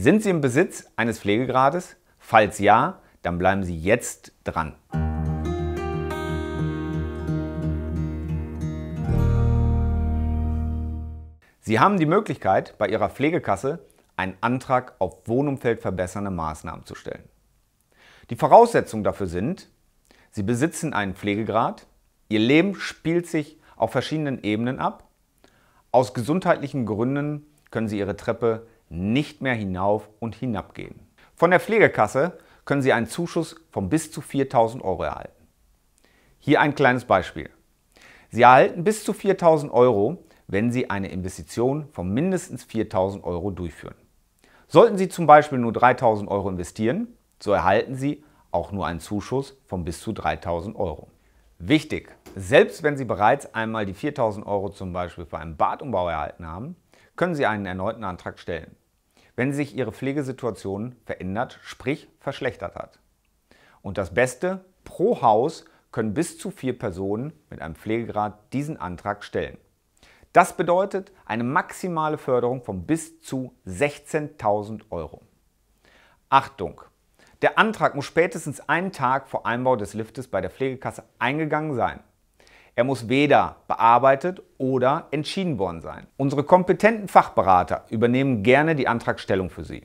Sind Sie im Besitz eines Pflegegrades? Falls ja, dann bleiben Sie jetzt dran. Sie haben die Möglichkeit, bei Ihrer Pflegekasse einen Antrag auf wohnumfeldverbessernde Maßnahmen zu stellen. Die Voraussetzungen dafür sind, Sie besitzen einen Pflegegrad, Ihr Leben spielt sich auf verschiedenen Ebenen ab, aus gesundheitlichen Gründen können Sie Ihre Treppe nicht mehr hinauf und hinab gehen. Von der Pflegekasse können Sie einen Zuschuss von bis zu 4000 Euro erhalten. Hier ein kleines Beispiel. Sie erhalten bis zu 4000 Euro, wenn Sie eine Investition von mindestens 4000 Euro durchführen. Sollten Sie zum Beispiel nur 3000 Euro investieren, so erhalten Sie auch nur einen Zuschuss von bis zu 3000 Euro. Wichtig, selbst wenn Sie bereits einmal die 4000 Euro zum Beispiel für einen Badumbau erhalten haben, können Sie einen erneuten Antrag stellen wenn sich ihre Pflegesituation verändert, sprich verschlechtert hat. Und das Beste, pro Haus können bis zu vier Personen mit einem Pflegegrad diesen Antrag stellen. Das bedeutet eine maximale Förderung von bis zu 16.000 Euro. Achtung! Der Antrag muss spätestens einen Tag vor Einbau des Liftes bei der Pflegekasse eingegangen sein. Er muss weder bearbeitet oder entschieden worden sein. Unsere kompetenten Fachberater übernehmen gerne die Antragstellung für Sie.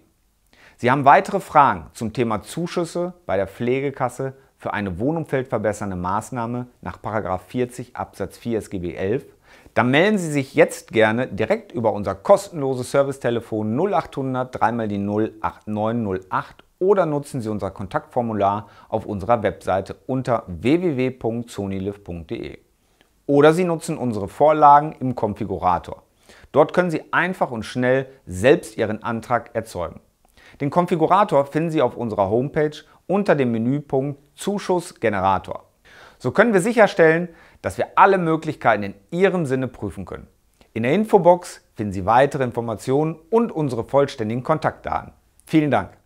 Sie haben weitere Fragen zum Thema Zuschüsse bei der Pflegekasse für eine wohnumfeldverbessernde Maßnahme nach 40 Absatz 4 SGB 11, dann melden Sie sich jetzt gerne direkt über unser kostenloses Servicetelefon 0800 3 die 08908 oder nutzen Sie unser Kontaktformular auf unserer Webseite unter www.zonilift.de. Oder Sie nutzen unsere Vorlagen im Konfigurator. Dort können Sie einfach und schnell selbst Ihren Antrag erzeugen. Den Konfigurator finden Sie auf unserer Homepage unter dem Menüpunkt Zuschussgenerator. So können wir sicherstellen, dass wir alle Möglichkeiten in Ihrem Sinne prüfen können. In der Infobox finden Sie weitere Informationen und unsere vollständigen Kontaktdaten. Vielen Dank.